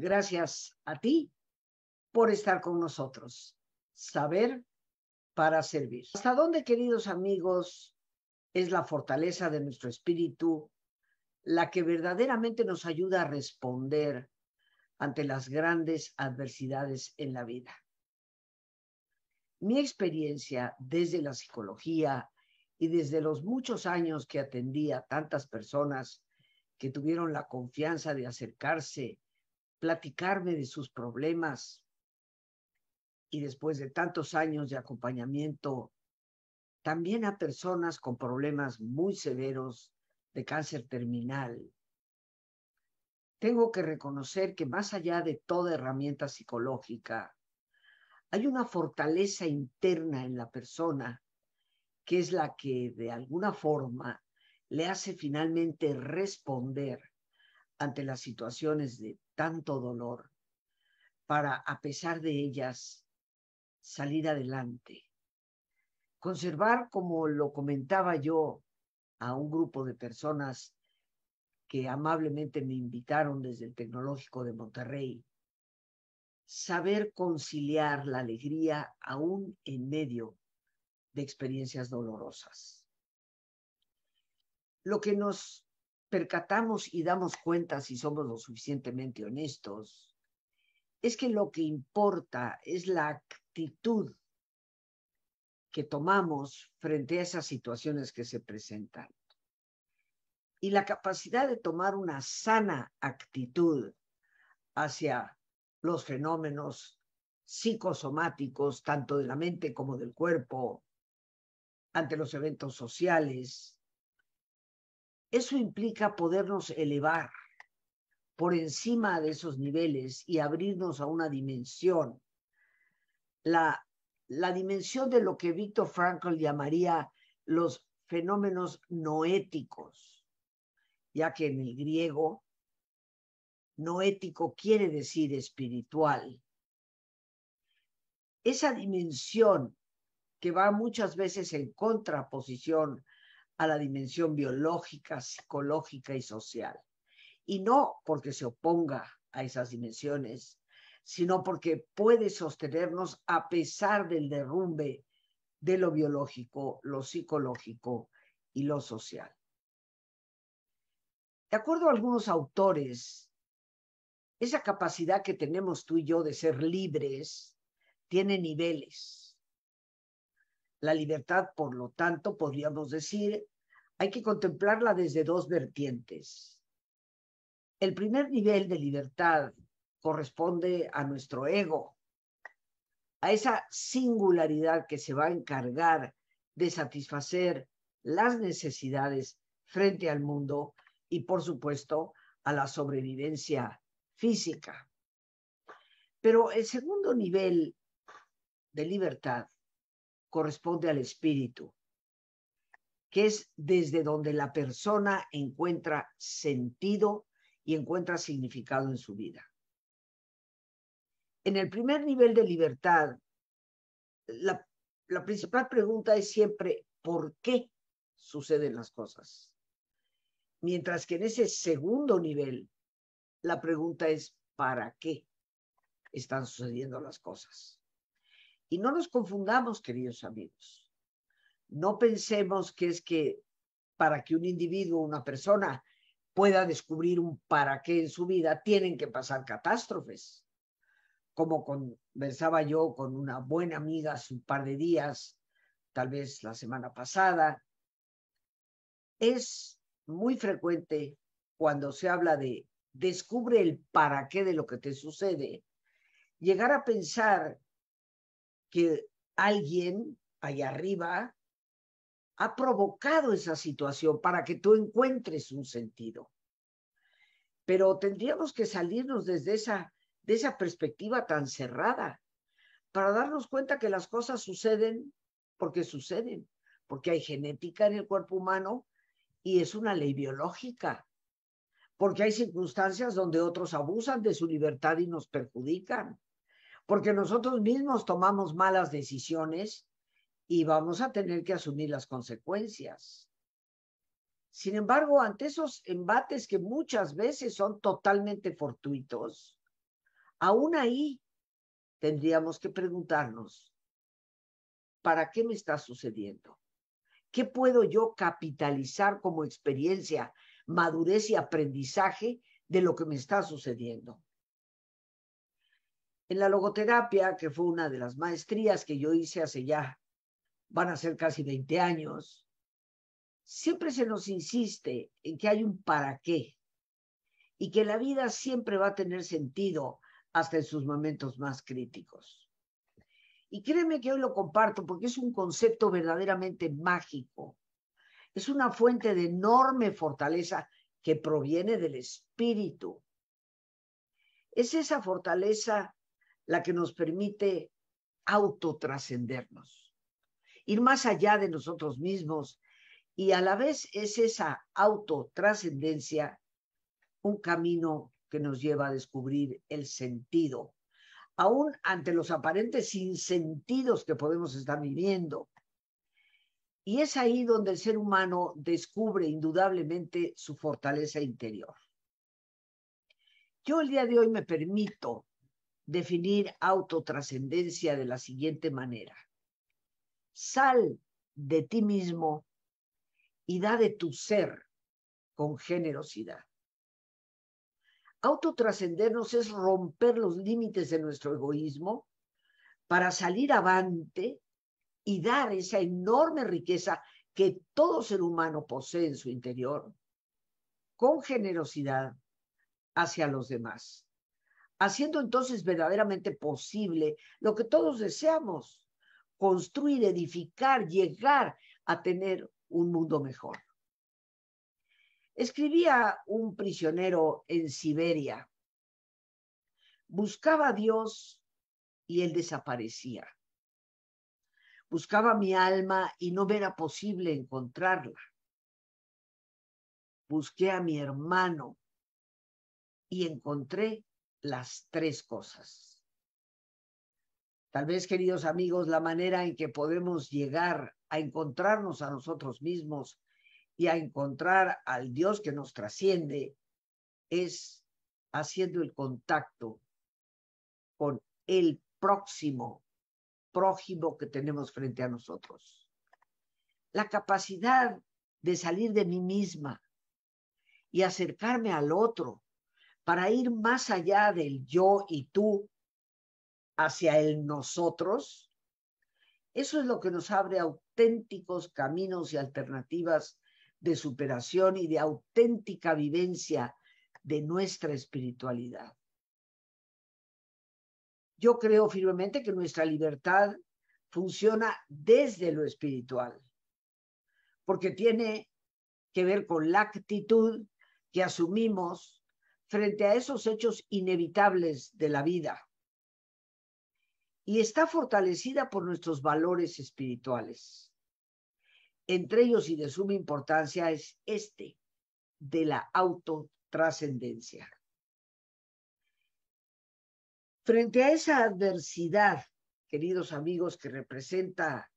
Gracias a ti por estar con nosotros. Saber para servir. ¿Hasta dónde, queridos amigos, es la fortaleza de nuestro espíritu la que verdaderamente nos ayuda a responder ante las grandes adversidades en la vida? Mi experiencia desde la psicología y desde los muchos años que atendí a tantas personas que tuvieron la confianza de acercarse platicarme de sus problemas y después de tantos años de acompañamiento también a personas con problemas muy severos de cáncer terminal. Tengo que reconocer que más allá de toda herramienta psicológica, hay una fortaleza interna en la persona que es la que de alguna forma le hace finalmente responder ante las situaciones de tanto dolor, para, a pesar de ellas, salir adelante. Conservar, como lo comentaba yo a un grupo de personas que amablemente me invitaron desde el Tecnológico de Monterrey, saber conciliar la alegría aún en medio de experiencias dolorosas. Lo que nos percatamos y damos cuenta si somos lo suficientemente honestos, es que lo que importa es la actitud que tomamos frente a esas situaciones que se presentan. Y la capacidad de tomar una sana actitud hacia los fenómenos psicosomáticos, tanto de la mente como del cuerpo, ante los eventos sociales, eso implica podernos elevar por encima de esos niveles y abrirnos a una dimensión. La, dimensión de lo que Víctor Frankl llamaría los fenómenos noéticos, ya que en el griego noético quiere decir espiritual. Esa dimensión que va muchas veces en contraposición a la dimensión biológica, psicológica y social. Y no porque se oponga a esas dimensiones, sino porque puede sostenernos a pesar del derrumbe de lo biológico, lo psicológico y lo social. De acuerdo a algunos autores, esa capacidad que tenemos tú y yo de ser libres tiene niveles la libertad, por lo tanto, podríamos decir, hay que contemplarla desde dos vertientes. El primer nivel de libertad corresponde a nuestro ego, a esa singularidad que se va a encargar de satisfacer las necesidades frente al mundo y, por supuesto, a la sobrevivencia física. Pero el segundo nivel de libertad corresponde al espíritu, que es desde donde la persona encuentra sentido y encuentra significado en su vida. En el primer nivel de libertad, la, principal pregunta es siempre, ¿por qué suceden las cosas? Mientras que en ese segundo nivel, la pregunta es, ¿para qué están sucediendo las cosas? Y no nos confundamos, queridos amigos. No pensemos que es que para que un individuo, una persona, pueda descubrir un para qué en su vida, tienen que pasar catástrofes. Como conversaba yo con una buena amiga hace un par de días, tal vez la semana pasada, es muy frecuente cuando se habla de descubre el para qué de lo que te sucede, llegar a pensar que alguien allá arriba ha provocado esa situación para que tú encuentres un sentido. Pero tendríamos que salirnos desde esa, de esa perspectiva tan cerrada para darnos cuenta que las cosas suceden porque suceden, porque hay genética en el cuerpo humano y es una ley biológica, porque hay circunstancias donde otros abusan de su libertad y nos perjudican, porque nosotros mismos tomamos malas decisiones y vamos a tener que asumir las consecuencias. Sin embargo, ante esos embates que muchas veces son totalmente fortuitos, aún ahí tendríamos que preguntarnos, ¿para qué me está sucediendo? ¿Qué puedo yo capitalizar como experiencia, madurez y aprendizaje de lo que me está sucediendo? En la logoterapia, que fue una de las maestrías que yo hice hace ya, van a ser casi 20 años, siempre se nos insiste en que hay un para qué y que la vida siempre va a tener sentido hasta en sus momentos más críticos. Y créeme que hoy lo comparto porque es un concepto verdaderamente mágico. Es una fuente de enorme fortaleza que proviene del espíritu. Es esa fortaleza la que nos permite autotrascendernos, ir más allá de nosotros mismos y a la vez es esa autotrascendencia un camino que nos lleva a descubrir el sentido, aún ante los aparentes sinsentidos que podemos estar viviendo. Y es ahí donde el ser humano descubre indudablemente su fortaleza interior. Yo el día de hoy me permito definir autotrascendencia de la siguiente manera. Sal de ti mismo y da de tu ser con generosidad. Autotrascendernos es romper los límites de nuestro egoísmo para salir avante y dar esa enorme riqueza que todo ser humano posee en su interior con generosidad hacia los demás haciendo entonces verdaderamente posible lo que todos deseamos, construir, edificar, llegar a tener un mundo mejor. Escribía un prisionero en Siberia, buscaba a Dios y él desaparecía. Buscaba mi alma y no me era posible encontrarla. Busqué a mi hermano y encontré las tres cosas. Tal vez, queridos amigos, la manera en que podemos llegar a encontrarnos a nosotros mismos y a encontrar al Dios que nos trasciende es haciendo el contacto con el próximo, prójimo que tenemos frente a nosotros. La capacidad de salir de mí misma y acercarme al otro para ir más allá del yo y tú hacia el nosotros, eso es lo que nos abre auténticos caminos y alternativas de superación y de auténtica vivencia de nuestra espiritualidad. Yo creo firmemente que nuestra libertad funciona desde lo espiritual, porque tiene que ver con la actitud que asumimos frente a esos hechos inevitables de la vida y está fortalecida por nuestros valores espirituales. Entre ellos y de suma importancia es este, de la autotrascendencia. Frente a esa adversidad, queridos amigos, que representa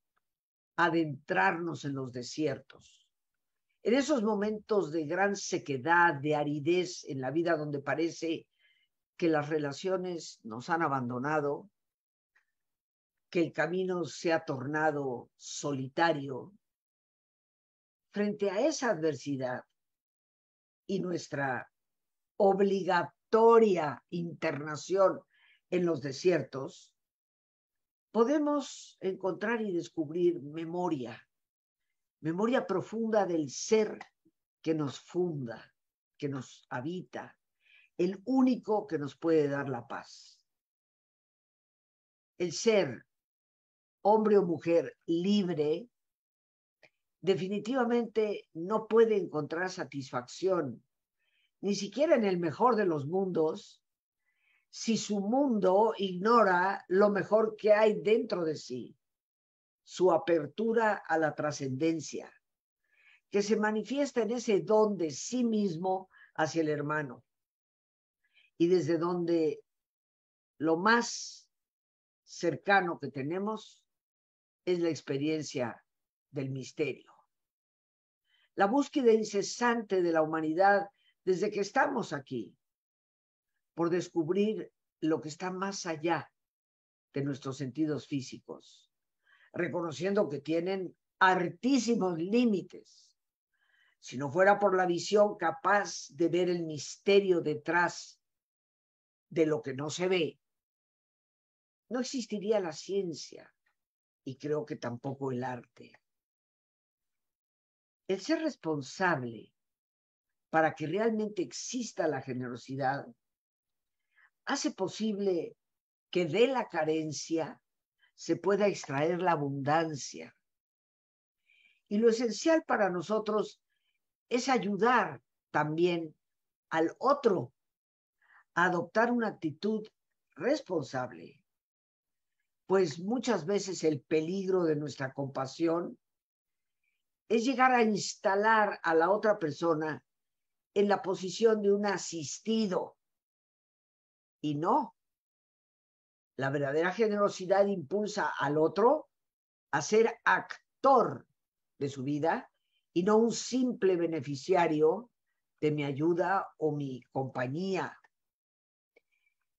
adentrarnos en los desiertos, en esos momentos de gran sequedad, de aridez en la vida donde parece que las relaciones nos han abandonado, que el camino se ha tornado solitario, frente a esa adversidad y nuestra obligatoria internación en los desiertos, podemos encontrar y descubrir memoria memoria profunda del ser que nos funda, que nos habita, el único que nos puede dar la paz. El ser, hombre o mujer libre, definitivamente no puede encontrar satisfacción, ni siquiera en el mejor de los mundos, si su mundo ignora lo mejor que hay dentro de sí su apertura a la trascendencia, que se manifiesta en ese don de sí mismo hacia el hermano y desde donde lo más cercano que tenemos es la experiencia del misterio. La búsqueda incesante de la humanidad desde que estamos aquí por descubrir lo que está más allá de nuestros sentidos físicos reconociendo que tienen hartísimos límites. Si no fuera por la visión capaz de ver el misterio detrás de lo que no se ve, no existiría la ciencia y creo que tampoco el arte. El ser responsable para que realmente exista la generosidad hace posible que dé la carencia se pueda extraer la abundancia. Y lo esencial para nosotros es ayudar también al otro a adoptar una actitud responsable, pues muchas veces el peligro de nuestra compasión es llegar a instalar a la otra persona en la posición de un asistido. Y no, la verdadera generosidad impulsa al otro a ser actor de su vida y no un simple beneficiario de mi ayuda o mi compañía.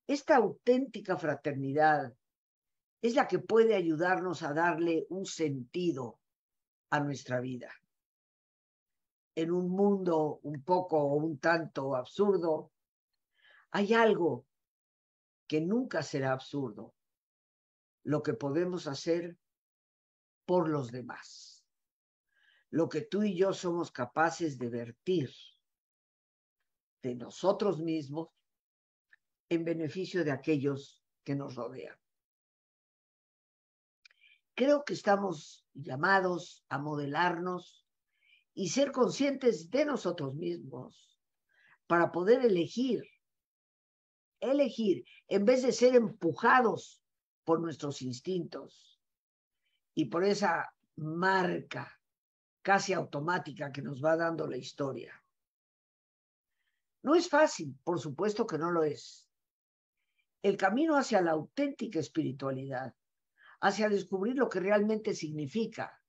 Esta auténtica fraternidad es la que puede ayudarnos a darle un sentido a nuestra vida. En un mundo un poco o un tanto absurdo, hay algo que nunca será absurdo lo que podemos hacer por los demás, lo que tú y yo somos capaces de vertir de nosotros mismos en beneficio de aquellos que nos rodean. Creo que estamos llamados a modelarnos y ser conscientes de nosotros mismos para poder elegir elegir en vez de ser empujados por nuestros instintos y por esa marca casi automática que nos va dando la historia. No es fácil, por supuesto que no lo es. El camino hacia la auténtica espiritualidad, hacia descubrir lo que realmente significa,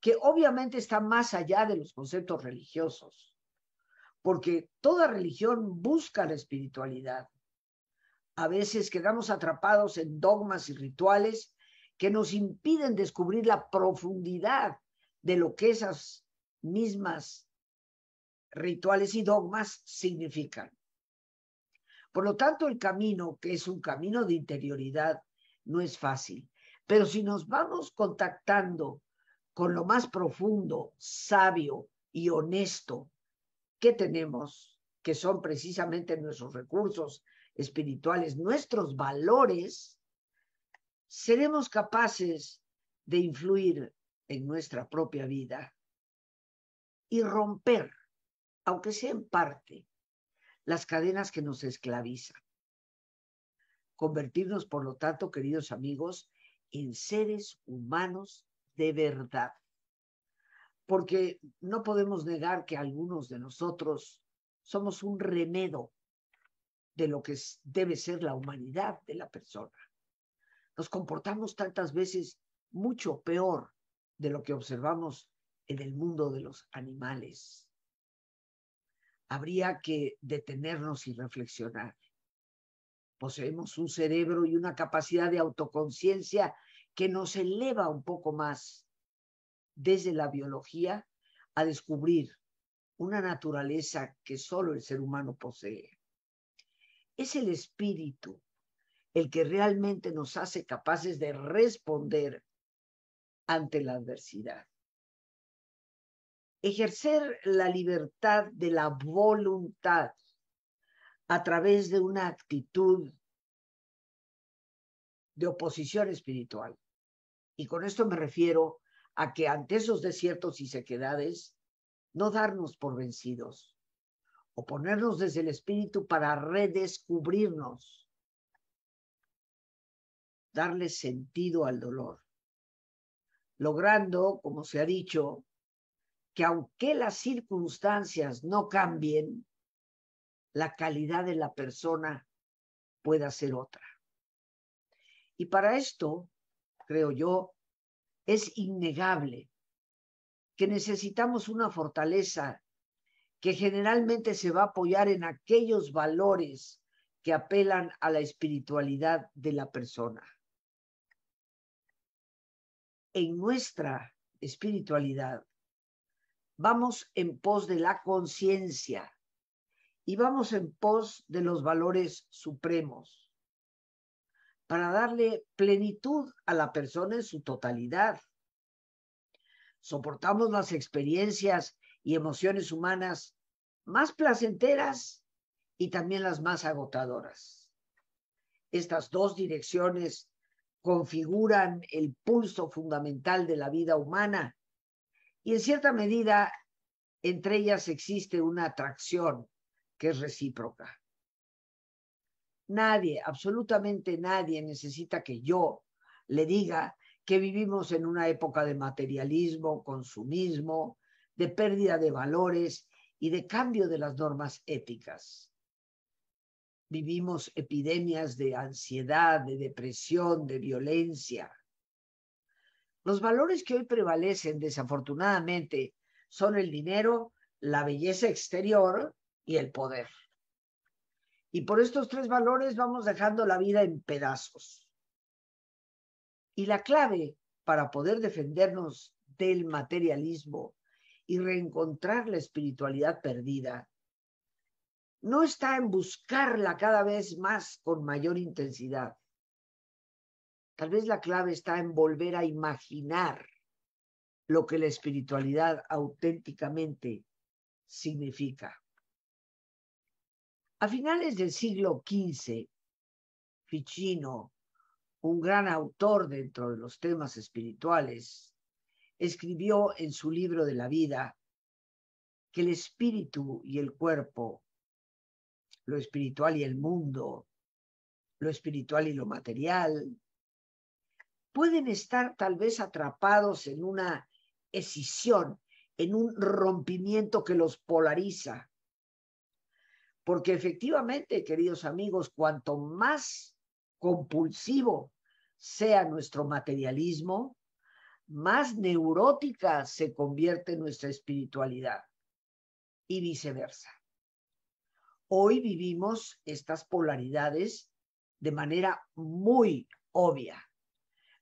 que obviamente está más allá de los conceptos religiosos, porque toda religión busca la espiritualidad, a veces quedamos atrapados en dogmas y rituales que nos impiden descubrir la profundidad de lo que esas mismas rituales y dogmas significan. Por lo tanto, el camino, que es un camino de interioridad, no es fácil. Pero si nos vamos contactando con lo más profundo, sabio y honesto que tenemos, que son precisamente nuestros recursos espirituales, nuestros valores, seremos capaces de influir en nuestra propia vida y romper, aunque sea en parte, las cadenas que nos esclavizan. Convertirnos, por lo tanto, queridos amigos, en seres humanos de verdad. Porque no podemos negar que algunos de nosotros somos un remedo de lo que debe ser la humanidad de la persona. Nos comportamos tantas veces mucho peor de lo que observamos en el mundo de los animales. Habría que detenernos y reflexionar. Poseemos un cerebro y una capacidad de autoconciencia que nos eleva un poco más desde la biología a descubrir una naturaleza que solo el ser humano posee. Es el espíritu el que realmente nos hace capaces de responder ante la adversidad. Ejercer la libertad de la voluntad a través de una actitud de oposición espiritual. Y con esto me refiero a que ante esos desiertos y sequedades, no darnos por vencidos, o ponernos desde el espíritu para redescubrirnos, darle sentido al dolor, logrando, como se ha dicho, que aunque las circunstancias no cambien, la calidad de la persona pueda ser otra. Y para esto, creo yo, es innegable que necesitamos una fortaleza que generalmente se va a apoyar en aquellos valores que apelan a la espiritualidad de la persona. En nuestra espiritualidad vamos en pos de la conciencia y vamos en pos de los valores supremos para darle plenitud a la persona en su totalidad. Soportamos las experiencias y emociones humanas más placenteras y también las más agotadoras. Estas dos direcciones configuran el pulso fundamental de la vida humana y en cierta medida entre ellas existe una atracción que es recíproca. Nadie, absolutamente nadie necesita que yo le diga que vivimos en una época de materialismo, consumismo, de pérdida de valores y de cambio de las normas éticas. Vivimos epidemias de ansiedad, de depresión, de violencia. Los valores que hoy prevalecen, desafortunadamente, son el dinero, la belleza exterior y el poder. Y por estos tres valores vamos dejando la vida en pedazos. Y la clave para poder defendernos del materialismo y reencontrar la espiritualidad perdida no está en buscarla cada vez más con mayor intensidad. Tal vez la clave está en volver a imaginar lo que la espiritualidad auténticamente significa. A finales del siglo XV, Ficino, un gran autor dentro de los temas espirituales, escribió en su libro de la vida que el espíritu y el cuerpo, lo espiritual y el mundo, lo espiritual y lo material, pueden estar tal vez atrapados en una escisión, en un rompimiento que los polariza. Porque efectivamente, queridos amigos, cuanto más compulsivo sea nuestro materialismo, más neurótica se convierte nuestra espiritualidad y viceversa. Hoy vivimos estas polaridades de manera muy obvia.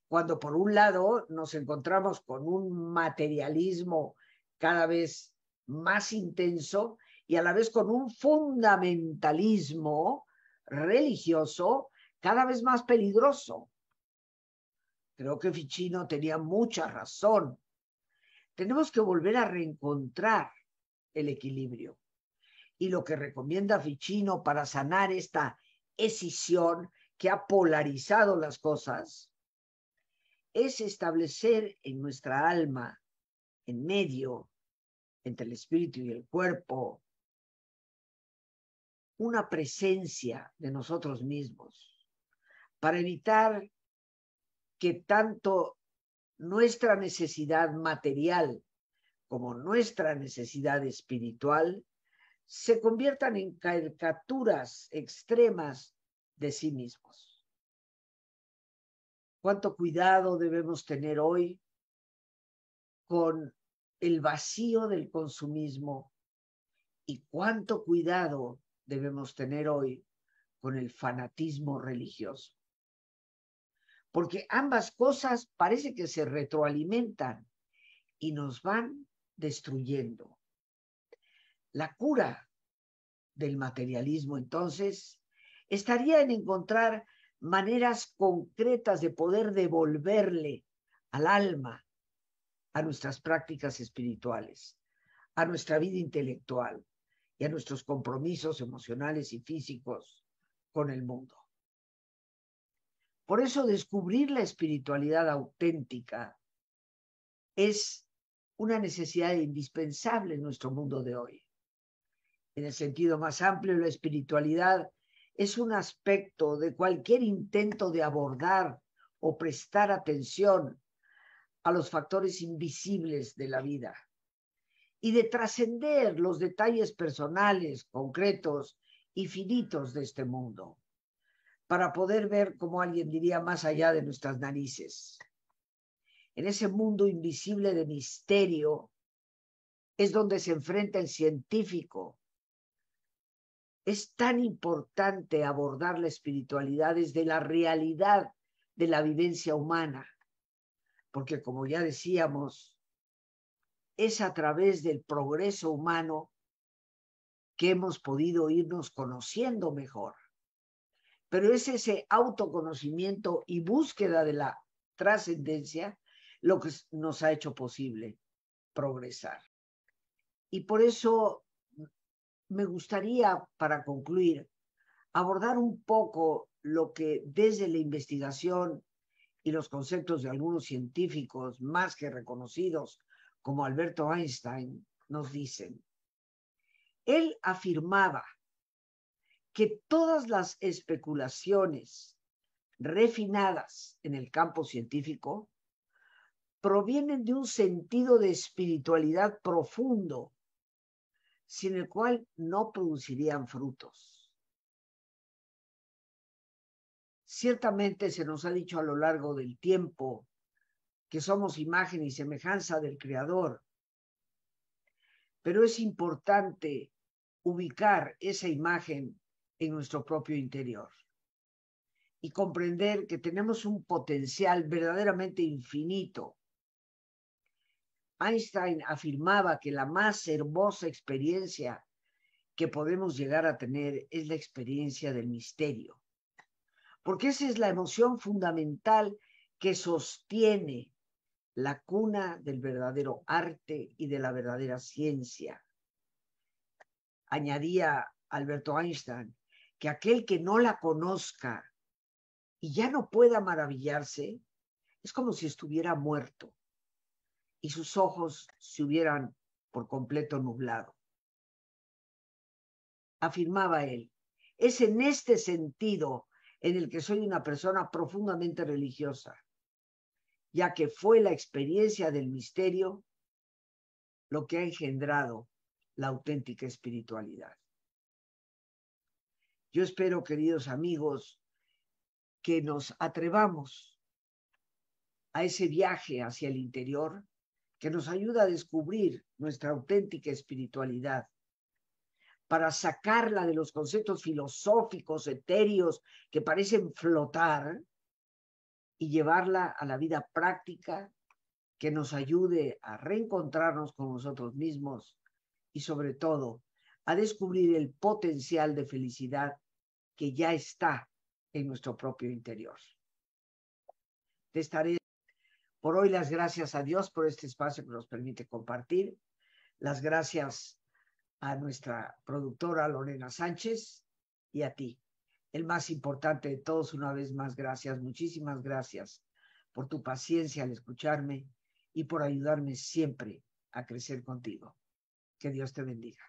Cuando por un lado nos encontramos con un materialismo cada vez más intenso y a la vez con un fundamentalismo religioso cada vez más peligroso, Creo que Ficino tenía mucha razón. Tenemos que volver a reencontrar el equilibrio. Y lo que recomienda Fichino para sanar esta escisión que ha polarizado las cosas es establecer en nuestra alma, en medio, entre el espíritu y el cuerpo, una presencia de nosotros mismos para evitar que tanto nuestra necesidad material como nuestra necesidad espiritual se conviertan en caricaturas extremas de sí mismos. ¿Cuánto cuidado debemos tener hoy con el vacío del consumismo y cuánto cuidado debemos tener hoy con el fanatismo religioso? porque ambas cosas parece que se retroalimentan y nos van destruyendo. La cura del materialismo, entonces, estaría en encontrar maneras concretas de poder devolverle al alma, a nuestras prácticas espirituales, a nuestra vida intelectual y a nuestros compromisos emocionales y físicos con el mundo. Por eso descubrir la espiritualidad auténtica es una necesidad indispensable en nuestro mundo de hoy. En el sentido más amplio, la espiritualidad es un aspecto de cualquier intento de abordar o prestar atención a los factores invisibles de la vida y de trascender los detalles personales, concretos y finitos de este mundo para poder ver, como alguien diría, más allá de nuestras narices. En ese mundo invisible de misterio es donde se enfrenta el científico. Es tan importante abordar la espiritualidad desde la realidad de la vivencia humana, porque como ya decíamos, es a través del progreso humano que hemos podido irnos conociendo mejor pero es ese autoconocimiento y búsqueda de la trascendencia lo que nos ha hecho posible progresar. Y por eso me gustaría, para concluir, abordar un poco lo que desde la investigación y los conceptos de algunos científicos más que reconocidos, como Alberto Einstein, nos dicen. Él afirmaba que todas las especulaciones refinadas en el campo científico provienen de un sentido de espiritualidad profundo, sin el cual no producirían frutos. Ciertamente se nos ha dicho a lo largo del tiempo que somos imagen y semejanza del Creador, pero es importante ubicar esa imagen en nuestro propio interior y comprender que tenemos un potencial verdaderamente infinito. Einstein afirmaba que la más hermosa experiencia que podemos llegar a tener es la experiencia del misterio, porque esa es la emoción fundamental que sostiene la cuna del verdadero arte y de la verdadera ciencia. Añadía Alberto Einstein, que aquel que no la conozca y ya no pueda maravillarse, es como si estuviera muerto y sus ojos se hubieran por completo nublado. Afirmaba él, es en este sentido en el que soy una persona profundamente religiosa, ya que fue la experiencia del misterio lo que ha engendrado la auténtica espiritualidad. Yo espero, queridos amigos, que nos atrevamos a ese viaje hacia el interior que nos ayuda a descubrir nuestra auténtica espiritualidad, para sacarla de los conceptos filosóficos, etéreos, que parecen flotar, y llevarla a la vida práctica que nos ayude a reencontrarnos con nosotros mismos y sobre todo a descubrir el potencial de felicidad que ya está en nuestro propio interior. Te estaré por hoy las gracias a Dios por este espacio que nos permite compartir. Las gracias a nuestra productora Lorena Sánchez y a ti. El más importante de todos, una vez más, gracias, muchísimas gracias por tu paciencia al escucharme y por ayudarme siempre a crecer contigo. Que Dios te bendiga.